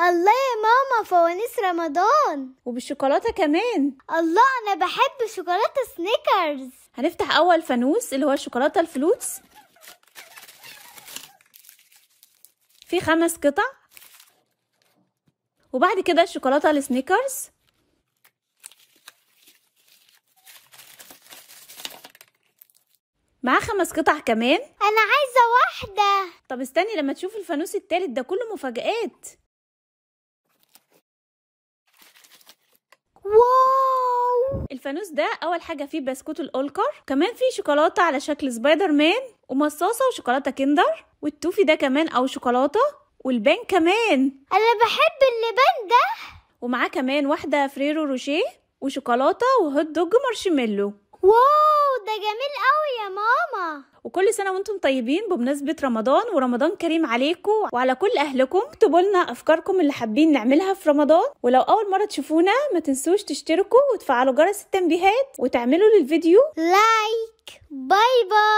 الله يا ماما فوانيس رمضان وبالشوكولاته كمان الله انا بحب شوكولاته سنيكرز هنفتح اول فانوس اللي هو الشوكولاته الفلوتس في خمس قطع وبعد كده الشوكولاته السنيكرز معاه خمس قطع كمان انا عايزه واحده طب استني لما تشوف الفانوس التالت ده كله مفاجآت الفانوس ده اول حاجه فيه بسكوت الاولكر كمان فيه شوكولاته على شكل سبايدر مان ومصاصه وشوكولاته كندر والتوفي ده كمان او شوكولاته والبان كمان انا بحب اللبان ده ومعاه كمان واحده فريرو روشيه وشوكولاته وهوت دوج مارشميلو واو ده جميل قوي يا ماما وكل سنه وانتم طيبين بمناسبه رمضان ورمضان كريم عليكم وعلى كل اهلكم اكتبوا لنا افكاركم اللي حابين نعملها في رمضان ولو اول مره تشوفونا ما تنسوش تشتركوا وتفعلوا جرس التنبيهات وتعملوا للفيديو لايك باي باي